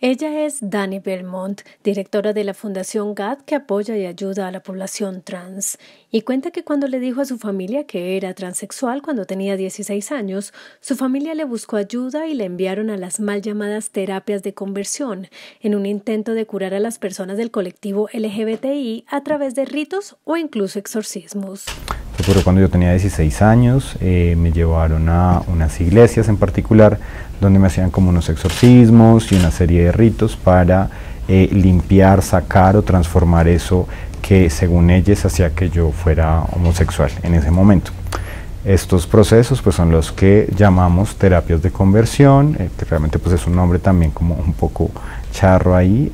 Ella es Dani Belmont, directora de la Fundación GAD que apoya y ayuda a la población trans, y cuenta que cuando le dijo a su familia que era transexual cuando tenía 16 años, su familia le buscó ayuda y le enviaron a las mal llamadas terapias de conversión, en un intento de curar a las personas del colectivo LGBTI a través de ritos o incluso exorcismos cuando yo tenía 16 años, eh, me llevaron a unas iglesias en particular donde me hacían como unos exorcismos y una serie de ritos para eh, limpiar, sacar o transformar eso que según ellas hacía que yo fuera homosexual en ese momento. Estos procesos pues son los que llamamos terapias de conversión, eh, que realmente pues es un nombre también como un poco charro ahí,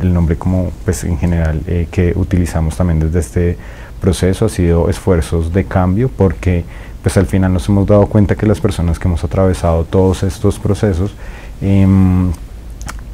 el nombre como pues en general que utilizamos también desde este proceso, ha sido esfuerzos de cambio, porque pues al final nos hemos dado cuenta que las personas que hemos atravesado todos estos procesos em,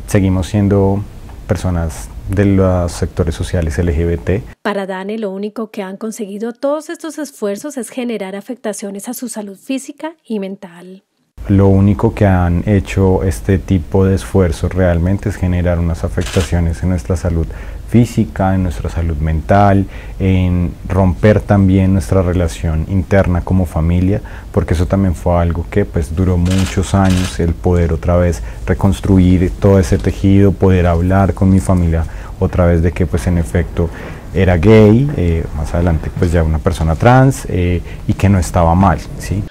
seguimos siendo personas de los sectores sociales LGBT. Para Dani, lo único que han conseguido todos estos esfuerzos es generar afectaciones a su salud física y mental. Lo único que han hecho este tipo de esfuerzos realmente es generar unas afectaciones en nuestra salud física, en nuestra salud mental, en romper también nuestra relación interna como familia, porque eso también fue algo que pues duró muchos años, el poder otra vez reconstruir todo ese tejido, poder hablar con mi familia otra vez de que pues en efecto era gay, eh, más adelante pues ya una persona trans eh, y que no estaba mal, ¿sí?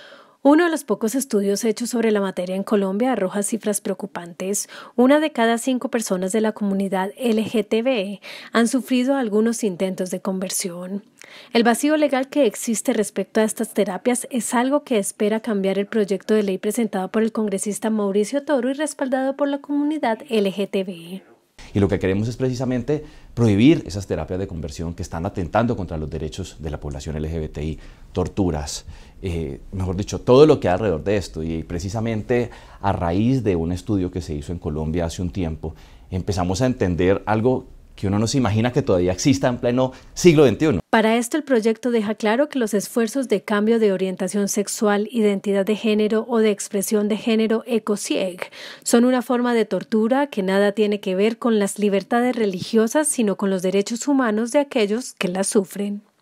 Uno de los pocos estudios hechos sobre la materia en Colombia arroja cifras preocupantes. Una de cada cinco personas de la comunidad LGTB han sufrido algunos intentos de conversión. El vacío legal que existe respecto a estas terapias es algo que espera cambiar el proyecto de ley presentado por el congresista Mauricio Toro y respaldado por la comunidad LGTB. Y lo que queremos es precisamente prohibir esas terapias de conversión que están atentando contra los derechos de la población LGBTI, torturas, eh, mejor dicho, todo lo que hay alrededor de esto. Y precisamente a raíz de un estudio que se hizo en Colombia hace un tiempo, empezamos a entender algo que uno no se imagina que todavía exista en pleno siglo XXI. Para esto el proyecto deja claro que los esfuerzos de cambio de orientación sexual, identidad de género o de expresión de género ecocieg son una forma de tortura que nada tiene que ver con las libertades religiosas, sino con los derechos humanos de aquellos que las sufren.